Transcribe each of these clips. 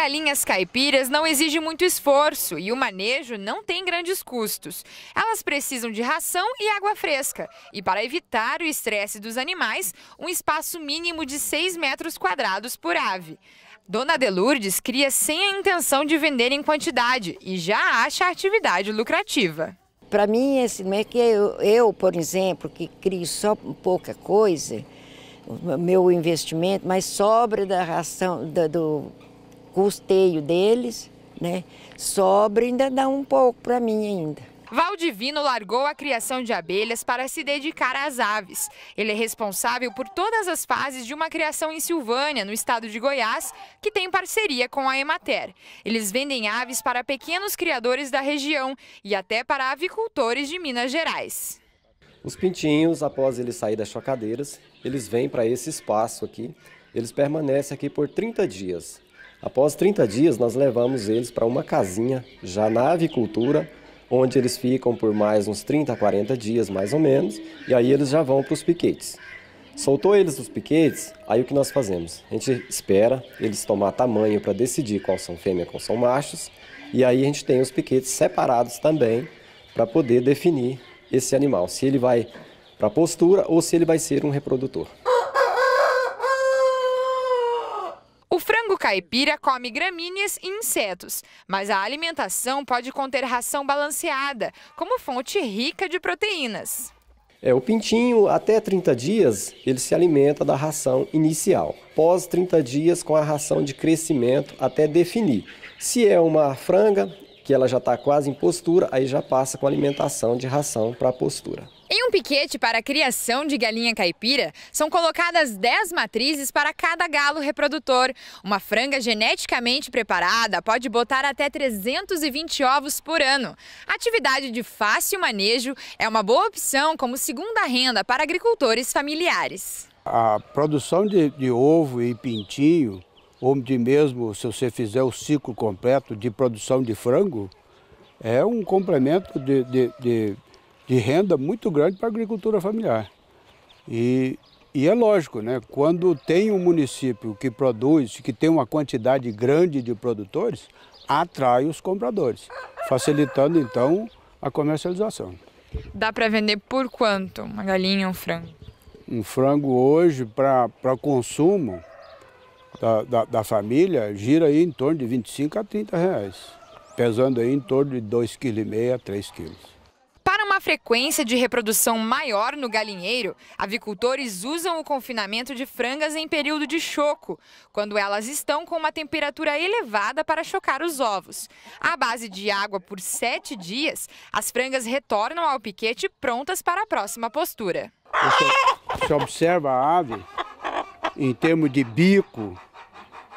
galinhas caipiras não exige muito esforço e o manejo não tem grandes custos. Elas precisam de ração e água fresca. E para evitar o estresse dos animais, um espaço mínimo de 6 metros quadrados por ave. Dona Delurdes cria sem a intenção de vender em quantidade e já acha a atividade lucrativa. Para mim, assim não é que eu, eu, por exemplo, que crio só pouca coisa, meu investimento, mas sobra da ração, da, do custeio deles, né? Sobra ainda dá um pouco para mim ainda. Valdivino largou a criação de abelhas para se dedicar às aves. Ele é responsável por todas as fases de uma criação em Silvânia, no estado de Goiás, que tem parceria com a Emater. Eles vendem aves para pequenos criadores da região e até para avicultores de Minas Gerais. Os pintinhos, após eles sair das chocadeiras, eles vêm para esse espaço aqui. Eles permanecem aqui por 30 dias. Após 30 dias, nós levamos eles para uma casinha já na avicultura, onde eles ficam por mais uns 30 40 dias, mais ou menos, e aí eles já vão para os piquetes. Soltou eles dos piquetes, aí o que nós fazemos? A gente espera eles tomar tamanho para decidir qual são fêmea, qual são machos, e aí a gente tem os piquetes separados também para poder definir esse animal, se ele vai para postura ou se ele vai ser um reprodutor. O frango caipira come gramíneas e insetos, mas a alimentação pode conter ração balanceada, como fonte rica de proteínas. É, o pintinho, até 30 dias, ele se alimenta da ração inicial. Pós 30 dias, com a ração de crescimento até definir. Se é uma franga, que ela já está quase em postura, aí já passa com alimentação de ração para postura um piquete para a criação de galinha caipira, são colocadas 10 matrizes para cada galo reprodutor. Uma franga geneticamente preparada pode botar até 320 ovos por ano. Atividade de fácil manejo é uma boa opção como segunda renda para agricultores familiares. A produção de, de ovo e pintinho, ou de mesmo se você fizer o ciclo completo de produção de frango, é um complemento de, de, de de renda muito grande para a agricultura familiar. E, e é lógico, né? quando tem um município que produz, que tem uma quantidade grande de produtores, atrai os compradores, facilitando então a comercialização. Dá para vender por quanto uma galinha, um frango? Um frango hoje para consumo da, da, da, família gira aí em torno de 25 a 30 reais, pesando aí em torno de 2,5 kg a 3 quilos frequência de reprodução maior no galinheiro, avicultores usam o confinamento de frangas em período de choco, quando elas estão com uma temperatura elevada para chocar os ovos. À base de água por sete dias, as frangas retornam ao piquete prontas para a próxima postura. Você, você observa a ave em termos de bico,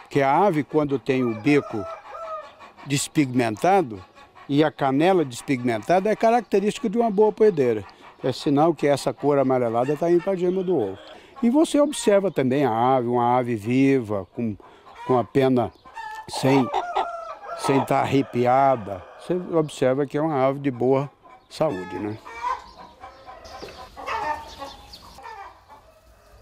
que a ave, quando tem o bico despigmentado, e a canela despigmentada é característica de uma boa poedeira. É sinal que essa cor amarelada está indo para a gema do ovo. E você observa também a ave, uma ave viva, com, com a pena sem sem estar tá arrepiada. Você observa que é uma ave de boa saúde, né?